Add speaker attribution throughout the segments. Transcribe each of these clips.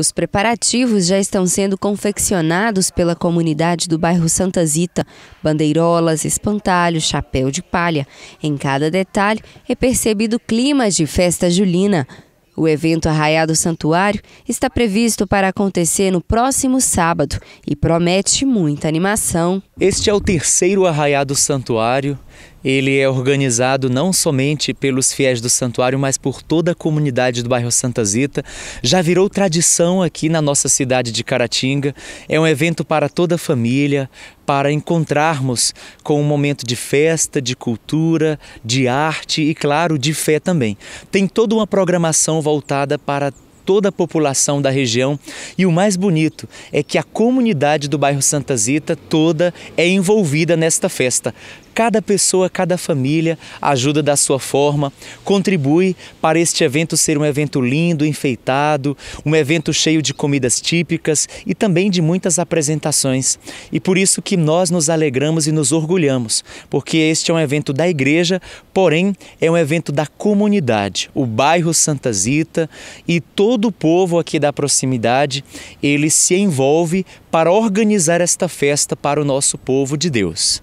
Speaker 1: Os preparativos já estão sendo confeccionados pela comunidade do bairro Santa Zita: bandeirolas, espantalho, chapéu de palha. Em cada detalhe é percebido clima de festa julina. O evento Arraiado do Santuário está previsto para acontecer no próximo sábado e promete muita animação.
Speaker 2: Este é o terceiro Arraiado do Santuário ele é organizado não somente pelos fiéis do santuário, mas por toda a comunidade do bairro Santa Zita. Já virou tradição aqui na nossa cidade de Caratinga. É um evento para toda a família, para encontrarmos com um momento de festa, de cultura, de arte e, claro, de fé também. Tem toda uma programação voltada para toda a população da região. E o mais bonito é que a comunidade do bairro Santa Zita toda é envolvida nesta festa. Cada pessoa, cada família ajuda da sua forma, contribui para este evento ser um evento lindo, enfeitado, um evento cheio de comidas típicas e também de muitas apresentações. E por isso que nós nos alegramos e nos orgulhamos, porque este é um evento da igreja, porém é um evento da comunidade, o bairro Santa Zita e todo o povo aqui da proximidade, ele se envolve para organizar esta festa para o nosso povo de Deus.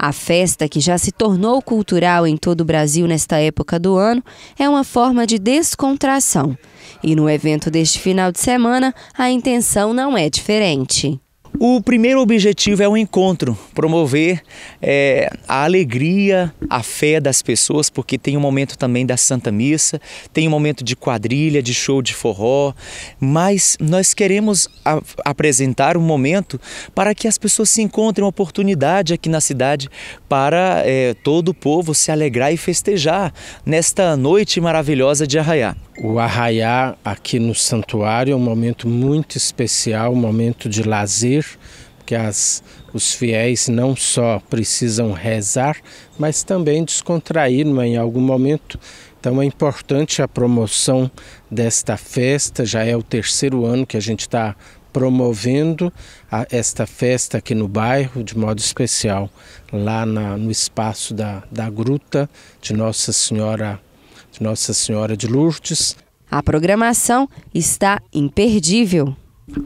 Speaker 1: A festa, que já se tornou cultural em todo o Brasil nesta época do ano, é uma forma de descontração. E no evento deste final de semana, a intenção não é diferente.
Speaker 2: O primeiro objetivo é o encontro, promover é, a alegria, a fé das pessoas, porque tem o um momento também da Santa Missa, tem o um momento de quadrilha, de show de forró, mas nós queremos a, apresentar um momento para que as pessoas se encontrem uma oportunidade aqui na cidade para é, todo o povo se alegrar e festejar
Speaker 3: nesta noite maravilhosa de Arraiá. O Arraiá aqui no santuário é um momento muito especial, um momento de lazer que as, os fiéis não só precisam rezar, mas também descontrair é, em algum momento. Então é importante a promoção desta festa, já é o terceiro ano que a gente está promovendo a, esta festa aqui no bairro, de modo especial, lá na, no espaço da, da gruta de Nossa Senhora de Nossa Senhora de Lourdes.
Speaker 1: A programação está imperdível.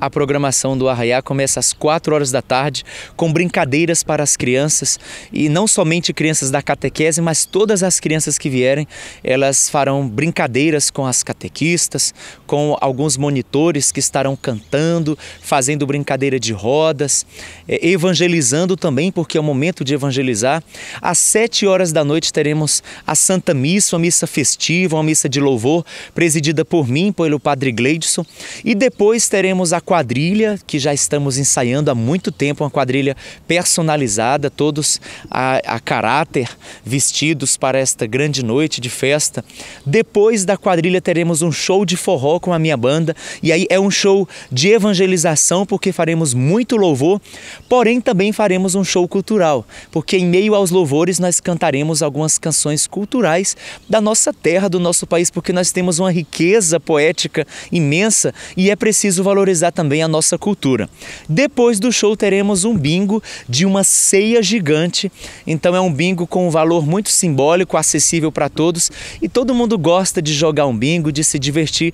Speaker 2: A programação do Arraiá começa às 4 horas da tarde, com brincadeiras para as crianças, e não somente crianças da catequese, mas todas as crianças que vierem, elas farão brincadeiras com as catequistas, com alguns monitores que estarão cantando, fazendo brincadeira de rodas, eh, evangelizando também, porque é o momento de evangelizar. Às 7 horas da noite teremos a Santa Missa, uma missa festiva, uma missa de louvor, presidida por mim, pelo Padre Gleidson, e depois teremos a quadrilha que já estamos ensaiando há muito tempo, uma quadrilha personalizada, todos a, a caráter, vestidos para esta grande noite de festa. Depois da quadrilha teremos um show de forró com a minha banda e aí é um show de evangelização porque faremos muito louvor, porém também faremos um show cultural, porque em meio aos louvores nós cantaremos algumas canções culturais da nossa terra, do nosso país, porque nós temos uma riqueza poética imensa e é preciso valorizar valorizar também a nossa cultura. Depois do show teremos um bingo de uma ceia gigante. Então é um bingo com um valor muito simbólico, acessível para todos e todo mundo gosta de jogar um bingo, de se divertir.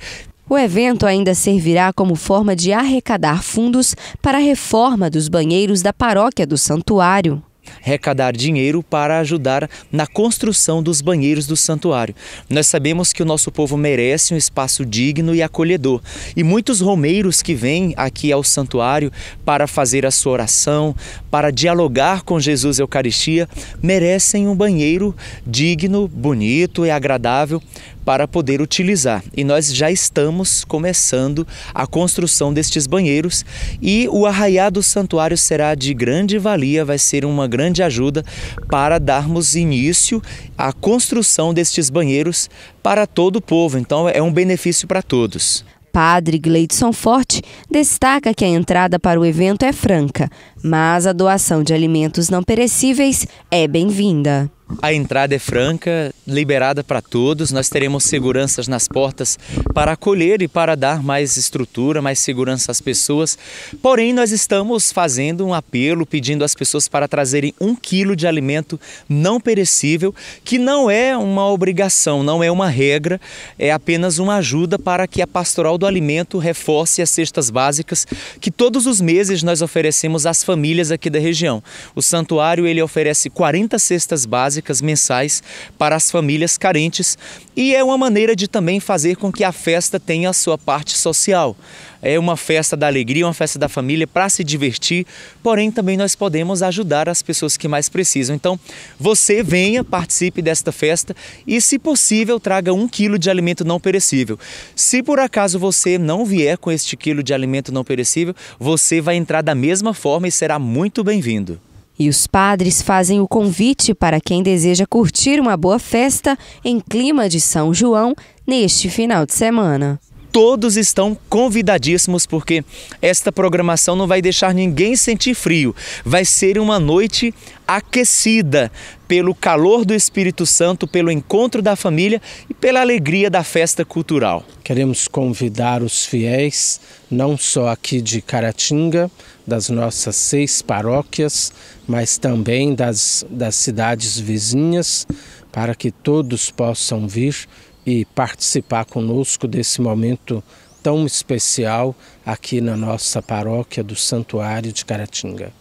Speaker 1: O evento ainda servirá como forma de arrecadar fundos para a reforma dos banheiros da paróquia do Santuário
Speaker 2: arrecadar dinheiro para ajudar na construção dos banheiros do santuário. Nós sabemos que o nosso povo merece um espaço digno e acolhedor. E muitos romeiros que vêm aqui ao santuário para fazer a sua oração, para dialogar com Jesus Eucaristia, merecem um banheiro digno, bonito e agradável para poder utilizar. E nós já estamos começando a construção destes banheiros e o arraiá do santuário será de grande valia, vai ser uma grande ajuda para darmos início à construção destes banheiros para todo o povo. Então é um benefício para todos.
Speaker 1: Padre Gleidson Forte destaca que a entrada para o evento é franca, mas a doação de alimentos não perecíveis é bem-vinda.
Speaker 2: A entrada é franca, liberada para todos. Nós teremos seguranças nas portas para acolher e para dar mais estrutura, mais segurança às pessoas. Porém, nós estamos fazendo um apelo, pedindo às pessoas para trazerem um quilo de alimento não perecível, que não é uma obrigação, não é uma regra, é apenas uma ajuda para que a Pastoral do Alimento reforce as cestas básicas que todos os meses nós oferecemos às famílias aqui da região. O santuário ele oferece 40 cestas básicas básicas mensais para as famílias carentes e é uma maneira de também fazer com que a festa tenha a sua parte social. É uma festa da alegria, uma festa da família para se divertir, porém também nós podemos ajudar as pessoas que mais precisam. Então, você venha, participe desta festa e, se possível, traga um quilo de alimento não perecível. Se por acaso você não vier com este quilo de alimento não perecível, você vai entrar da mesma forma e será muito bem-vindo.
Speaker 1: E os padres fazem o convite para quem deseja curtir uma boa festa em clima de São João neste final de semana
Speaker 2: todos estão convidadíssimos porque esta programação não vai deixar ninguém sentir frio. Vai ser uma noite aquecida pelo calor do Espírito Santo, pelo encontro da
Speaker 3: família e pela alegria da festa cultural. Queremos convidar os fiéis, não só aqui de Caratinga, das nossas seis paróquias, mas também das, das cidades vizinhas, para que todos possam vir e participar conosco desse momento tão especial aqui na nossa paróquia do Santuário de Caratinga.